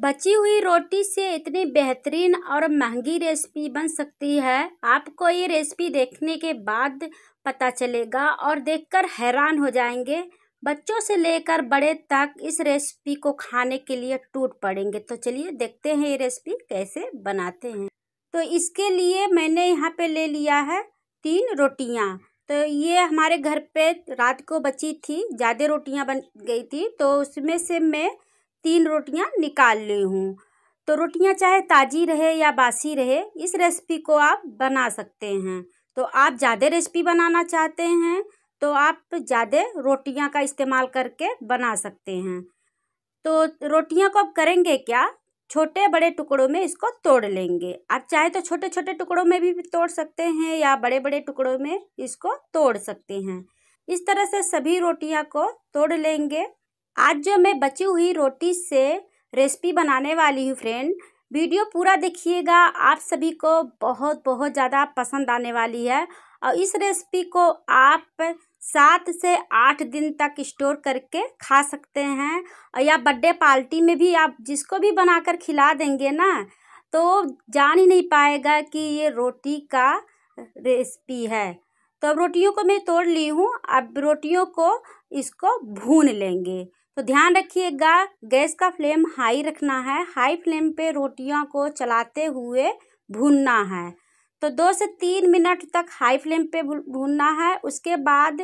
बची हुई रोटी से इतनी बेहतरीन और महंगी रेसिपी बन सकती है आपको ये रेसिपी देखने के बाद पता चलेगा और देखकर हैरान हो जाएंगे बच्चों से लेकर बड़े तक इस रेसिपी को खाने के लिए टूट पड़ेंगे तो चलिए देखते हैं ये रेसिपी कैसे बनाते हैं तो इसके लिए मैंने यहाँ पे ले लिया है तीन रोटियाँ तो ये हमारे घर पे रात को बची थी ज़्यादा रोटियाँ बन गई थी तो उसमें से मैं तीन रोटियां निकाल ली हूँ तो रोटियां चाहे ताज़ी रहे या बासी रहे इस रेसिपी को आप बना सकते हैं तो आप ज़्यादा रेसिपी बनाना चाहते हैं तो आप ज़्यादा रोटियां का इस्तेमाल करके बना सकते हैं तो रोटियां को आप करेंगे क्या छोटे बड़े टुकड़ों में इसको तोड़ लेंगे आप चाहे तो छोटे छोटे टुकड़ों में भी तोड़ सकते हैं या बड़े बड़े टुकड़ों में इसको तोड़ सकते हैं इस तरह से सभी रोटियां को तोड़ लेंगे आज जो मैं बची हुई रोटी से रेसिपी बनाने वाली हूँ फ्रेंड वीडियो पूरा देखिएगा आप सभी को बहुत बहुत ज़्यादा पसंद आने वाली है और इस रेसिपी को आप सात से आठ दिन तक स्टोर करके खा सकते हैं या बर्थडे पार्टी में भी आप जिसको भी बनाकर खिला देंगे ना तो जान ही नहीं पाएगा कि ये रोटी का रेसिपी है तो अब रोटियों को मैं तोड़ ली हूँ अब रोटियों को इसको भून लेंगे तो ध्यान रखिएगा गैस का फ्लेम हाई रखना है हाई फ्लेम पे रोटियों को चलाते हुए भूनना है तो दो से तीन मिनट तक हाई फ्लेम पे भूनना है उसके बाद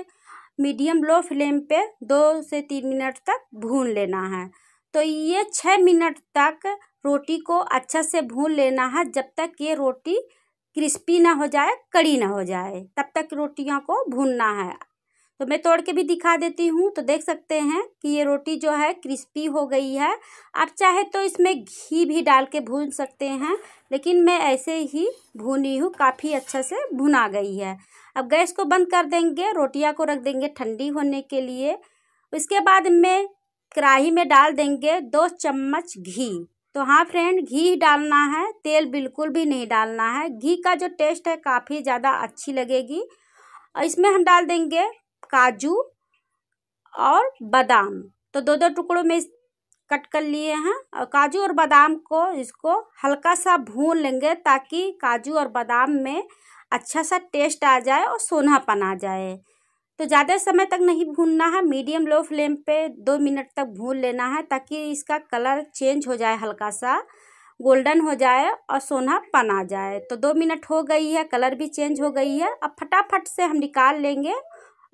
मीडियम लो फ्लेम पे दो से तीन मिनट तक भून लेना है तो ये छः मिनट तक रोटी को अच्छा से भून लेना है जब तक ये रोटी क्रिस्पी ना हो जाए कड़ी ना हो जाए तब तक रोटियों को भूनना है तो मैं तोड़ के भी दिखा देती हूँ तो देख सकते हैं कि ये रोटी जो है क्रिस्पी हो गई है आप चाहे तो इसमें घी भी डाल के भून सकते हैं लेकिन मैं ऐसे ही भूनी हूँ काफ़ी अच्छा से भुना गई है अब गैस को बंद कर देंगे रोटियाँ को रख देंगे ठंडी होने के लिए उसके बाद में कढ़ाही में डाल देंगे दो चम्मच घी तो हाँ फ्रेंड घी डालना है तेल बिल्कुल भी नहीं डालना है घी का जो टेस्ट है काफ़ी ज़्यादा अच्छी लगेगी और इसमें हम डाल देंगे काजू और बादाम तो दो दो टुकड़ों में कट कर लिए हैं और काजू और बादाम को इसको हल्का सा भून लेंगे ताकि काजू और बादाम में अच्छा सा टेस्ट आ जाए और सोनापन आ जाए तो ज़्यादा समय तक नहीं भूनना है मीडियम लो फ्लेम पे दो मिनट तक भून लेना है ताकि इसका कलर चेंज हो जाए हल्का सा गोल्डन हो जाए और सोनापन आ जाए तो दो मिनट हो गई है कलर भी चेंज हो गई है अब फटाफट से हम निकाल लेंगे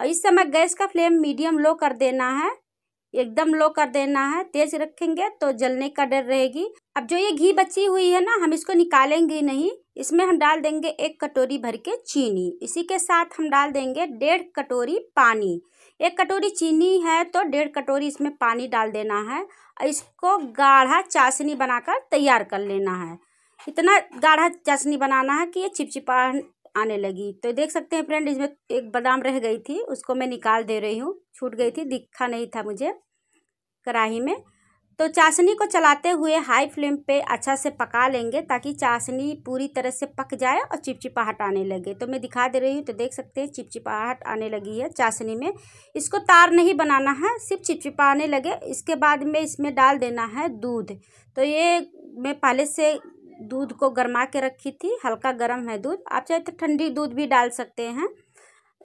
और इस समय गैस का फ्लेम मीडियम लो कर देना है एकदम लो कर देना है तेज रखेंगे तो जलने का डर रहेगी अब जो ये घी बची हुई है ना हम इसको निकालेंगे नहीं इसमें हम डाल देंगे एक कटोरी भर के चीनी इसी के साथ हम डाल देंगे डेढ़ कटोरी पानी एक कटोरी चीनी है तो डेढ़ कटोरी इसमें पानी डाल देना है और इसको गाढ़ा चाशनी बनाकर तैयार कर लेना है इतना गाढ़ा चाशनी बनाना है कि ये चिपचिपा आने लगी तो देख सकते हैं फ्रेंड इसमें एक बादाम रह गई थी उसको मैं निकाल दे रही हूँ छूट गई थी दिखा नहीं था मुझे कढ़ाही में तो चाशनी को चलाते हुए हाई फ्लेम पे अच्छा से पका लेंगे ताकि चाशनी पूरी तरह से पक जाए और चिपचिपाहट आने लगे तो मैं दिखा दे रही हूँ तो देख सकते हैं चिपचिपाहट आने लगी है चाशनी में इसको तार नहीं बनाना है सिर्फ चिपचिपा आने लगे इसके बाद में इसमें डाल देना है दूध तो ये मैं पहले से दूध को गर्मा के रखी थी हल्का गर्म है दूध आप चाहे तो ठंडी दूध भी डाल सकते हैं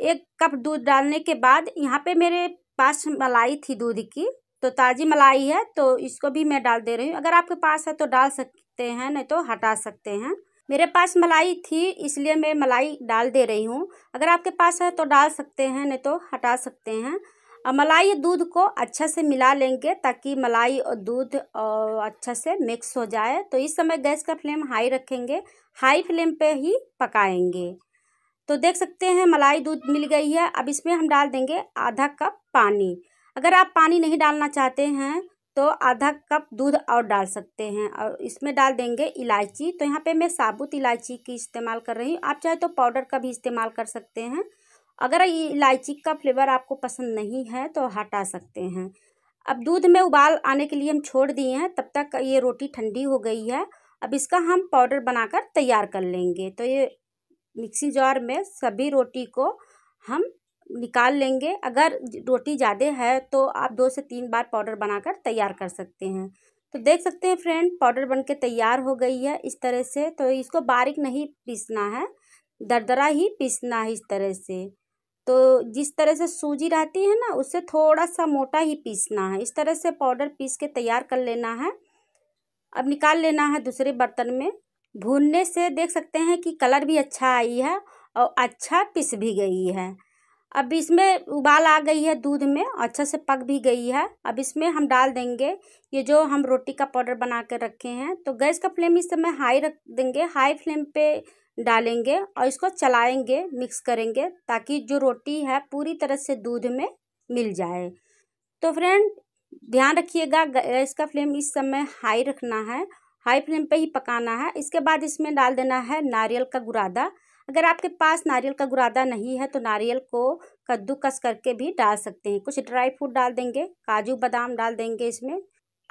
एक कप दूध डालने के बाद यहाँ पे मेरे पास मलाई थी दूध की तो ताज़ी मलाई है तो इसको भी मैं डाल दे रही हूँ अगर आपके पास है तो डाल सकते हैं नहीं तो हटा सकते हैं मेरे पास मलाई थी इसलिए मैं मलाई डाल दे रही हूँ अगर आपके पास है तो डाल सकते हैं नहीं तो हटा सकते हैं और मलाई दूध को अच्छा से मिला लेंगे ताकि मलाई और दूध अच्छा से मिक्स हो जाए तो इस समय गैस का फ्लेम हाई रखेंगे हाई फ्लेम पे ही पकाएंगे तो देख सकते हैं मलाई दूध मिल गई है अब इसमें हम डाल देंगे आधा कप पानी अगर आप पानी नहीं डालना चाहते हैं तो आधा कप दूध और डाल सकते हैं और इसमें डाल देंगे इलायची तो यहाँ पे मैं साबुत इलायची की इस्तेमाल कर रही हूँ आप चाहे तो पाउडर का भी इस्तेमाल कर सकते हैं अगर ये इलायची का फ्लेवर आपको पसंद नहीं है तो हटा सकते हैं अब दूध में उबाल आने के लिए हम छोड़ दिए हैं तब तक ये रोटी ठंडी हो गई है अब इसका हम पाउडर बनाकर तैयार कर लेंगे तो ये मिक्सी जार में सभी रोटी को हम निकाल लेंगे अगर रोटी ज़्यादा है तो आप दो से तीन बार पाउडर बनाकर तैयार कर सकते हैं तो देख सकते हैं फ्रेंड पाउडर बनके तैयार हो गई है इस तरह से तो इसको बारीक नहीं पीसना है दरदरा ही पीसना है इस तरह से तो जिस तरह से सूजी रहती है ना उससे थोड़ा सा मोटा ही पीसना है इस तरह से पाउडर पीस के तैयार कर लेना है अब निकाल लेना है दूसरे बर्तन में भूनने से देख सकते हैं कि कलर भी अच्छा आई है और अच्छा पिस भी गई है अब इसमें उबाल आ गई है दूध में अच्छा से पक भी गई है अब इसमें हम डाल देंगे ये जो हम रोटी का पाउडर बना कर रखे हैं तो गैस का फ्लेम इस समय हाई रख देंगे हाई फ्लेम पे डालेंगे और इसको चलाएंगे मिक्स करेंगे ताकि जो रोटी है पूरी तरह से दूध में मिल जाए तो फ्रेंड ध्यान रखिएगा गैस का फ्लेम इस समय हाई रखना है हाई फ्लेम पे ही पकाना है इसके बाद इसमें डाल देना है नारियल का गुरादा अगर आपके पास नारियल का गुरादा नहीं है तो नारियल को कद्दूकस करके भी डाल सकते हैं कुछ ड्राई फ्रूट डाल देंगे काजू बादाम डाल देंगे इसमें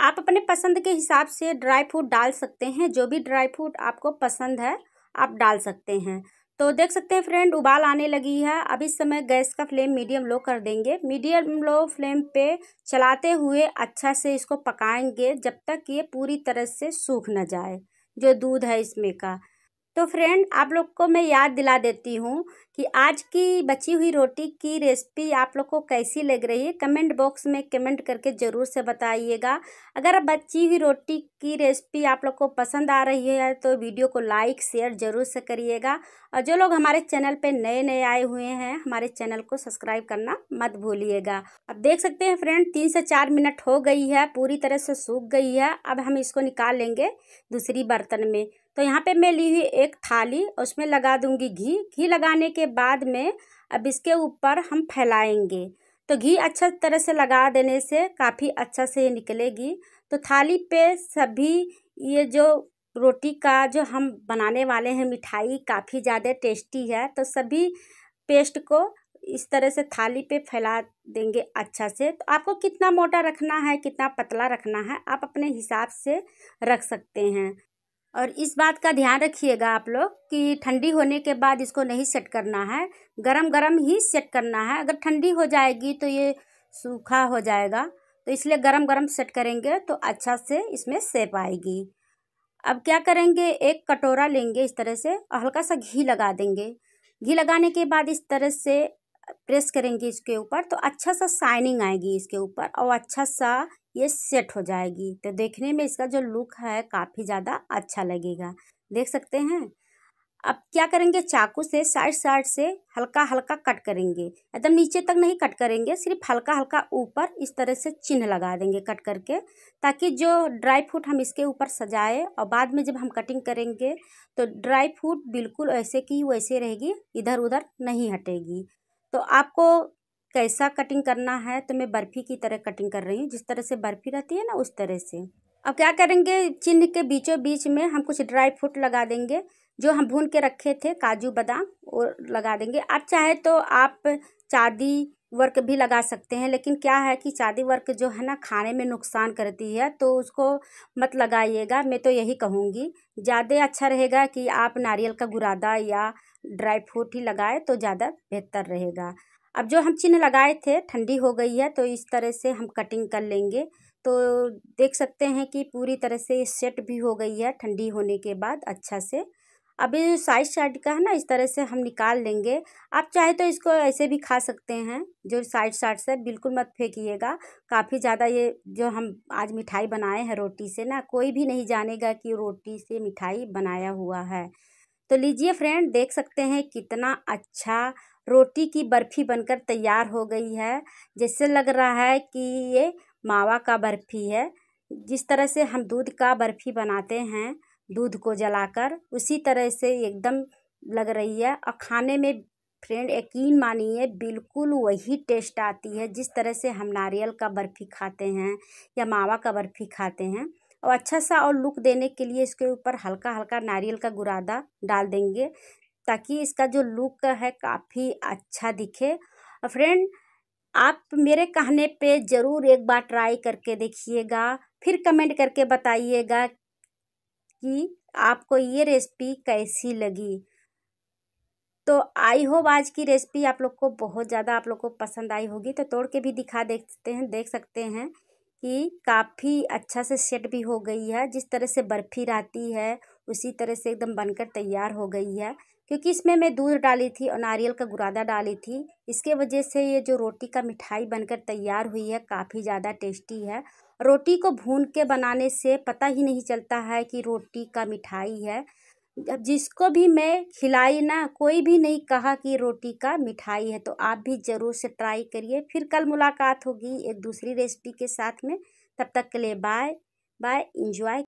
आप अपने पसंद के हिसाब से ड्राई फ्रूट डाल सकते हैं जो भी ड्राई फ्रूट आपको पसंद है आप डाल सकते हैं तो देख सकते हैं फ्रेंड उबाल आने लगी है अब इस समय गैस का फ्लेम मीडियम लो कर देंगे मीडियम लो फ्लेम पे चलाते हुए अच्छा से इसको पकाएंगे जब तक ये पूरी तरह से सूख ना जाए जो दूध है इसमें का तो फ्रेंड आप लोग को मैं याद दिला देती हूँ कि आज की बची हुई रोटी की रेसिपी आप लोग को कैसी लग रही है कमेंट बॉक्स में कमेंट करके ज़रूर से बताइएगा अगर बची हुई रोटी की रेसिपी आप लोग को पसंद आ रही है तो वीडियो को लाइक शेयर ज़रूर से करिएगा और जो लोग हमारे चैनल पे नए नए आए हुए हैं हमारे चैनल को सब्सक्राइब करना मत भूलिएगा अब देख सकते हैं फ्रेंड तीन से चार मिनट हो गई है पूरी तरह से सूख गई है अब हम इसको निकाल लेंगे दूसरी बर्तन में तो यहाँ पे मैं ली हुई एक थाली उसमें लगा दूँगी घी घी लगाने के बाद में अब इसके ऊपर हम फैलाएंगे तो घी अच्छा तरह से लगा देने से काफ़ी अच्छा से ये निकलेगी तो थाली पे सभी ये जो रोटी का जो हम बनाने वाले हैं मिठाई काफ़ी ज़्यादा टेस्टी है तो सभी पेस्ट को इस तरह से थाली पे फैला देंगे अच्छा से तो आपको कितना मोटा रखना है कितना पतला रखना है आप अपने हिसाब से रख सकते हैं और इस बात का ध्यान रखिएगा आप लोग कि ठंडी होने के बाद इसको नहीं सेट करना है गरम गरम ही सेट करना है अगर ठंडी हो जाएगी तो ये सूखा हो जाएगा तो इसलिए गरम गरम सेट करेंगे तो अच्छा से इसमें सेप आएगी अब क्या करेंगे एक कटोरा लेंगे इस तरह से और हल्का सा घी लगा देंगे घी लगाने के बाद इस तरह से प्रेस करेंगे इसके ऊपर तो अच्छा सा शाइनिंग आएगी इसके ऊपर और अच्छा सा ये सेट हो जाएगी तो देखने में इसका जो लुक है काफ़ी ज़्यादा अच्छा लगेगा देख सकते हैं अब क्या करेंगे चाकू से साइड साइड से हल्का हल्का कट करेंगे एकदम मतलब नीचे तक नहीं कट करेंगे सिर्फ हल्का हल्का ऊपर इस तरह से चिन्ह लगा देंगे कट करके ताकि जो ड्राई फ्रूट हम इसके ऊपर सजाए और बाद में जब हम कटिंग करेंगे तो ड्राई फ्रूट बिल्कुल ऐसे की वैसे रहेगी इधर उधर नहीं हटेगी तो आपको कैसा कटिंग करना है तो मैं बर्फ़ी की तरह कटिंग कर रही हूँ जिस तरह से बर्फ़ी रहती है ना उस तरह से अब क्या करेंगे चिन्ह के बीचों बीच में हम कुछ ड्राई फ्रूट लगा देंगे जो हम भून के रखे थे काजू बादाम वो लगा देंगे आप चाहे तो आप चादी वर्क भी लगा सकते हैं लेकिन क्या है कि चादी वर्क जो है ना खाने में नुकसान करती है तो उसको मत लगाइएगा मैं तो यही कहूँगी ज़्यादा अच्छा रहेगा कि आप नारियल का गुरादा या ड्राई फ्रूट ही लगाए तो ज़्यादा बेहतर रहेगा अब जो हम चिन्ह लगाए थे ठंडी हो गई है तो इस तरह से हम कटिंग कर लेंगे तो देख सकते हैं कि पूरी तरह से सेट भी हो गई है ठंडी होने के बाद अच्छा से अभी साइड साइड का है ना इस तरह से हम निकाल लेंगे आप चाहे तो इसको ऐसे भी खा सकते हैं जो साइड साइड से बिल्कुल मत फेंकिएगा काफ़ी ज़्यादा ये जो हम आज मिठाई बनाए हैं रोटी से ना कोई भी नहीं जानेगा कि रोटी से मिठाई बनाया हुआ है तो लीजिए फ्रेंड देख सकते हैं कितना अच्छा रोटी की बर्फ़ी बनकर तैयार हो गई है जैसे लग रहा है कि ये मावा का बर्फ़ी है जिस तरह से हम दूध का बर्फ़ी बनाते हैं दूध को जलाकर उसी तरह से एकदम लग रही है और खाने में फ्रेंड यकीन मानिए बिल्कुल वही टेस्ट आती है जिस तरह से हम नारियल का बर्फ़ी खाते हैं या मावा का बर्फ़ी खाते हैं और अच्छा सा और लुक देने के लिए इसके ऊपर हल्का हल्का नारियल का गुरादा डाल देंगे ताकि इसका जो लुक है काफ़ी अच्छा दिखे और फ्रेंड आप मेरे कहने पे ज़रूर एक बार ट्राई करके देखिएगा फिर कमेंट करके बताइएगा कि आपको ये रेसिपी कैसी लगी तो आई होप आज की रेसिपी आप लोग को बहुत ज़्यादा आप लोग को पसंद आई होगी तो तोड़ के भी दिखा देखते हैं देख सकते हैं कि काफ़ी अच्छा से सेट भी हो गई है जिस तरह से बर्फ़ी रहती है उसी तरह से एकदम बनकर तैयार हो गई है क्योंकि इसमें मैं दूध डाली थी और नारियल का गुरादा डाली थी इसके वजह से ये जो रोटी का मिठाई बनकर तैयार हुई है काफ़ी ज़्यादा टेस्टी है रोटी को भून के बनाने से पता ही नहीं चलता है कि रोटी का मिठाई है अब जिसको भी मैं खिलाई ना कोई भी नहीं कहा कि रोटी का मिठाई है तो आप भी ज़रूर से ट्राई करिए फिर कल मुलाकात होगी एक दूसरी रेसिपी के साथ में तब तक के लिए बाय बाय इंजॉय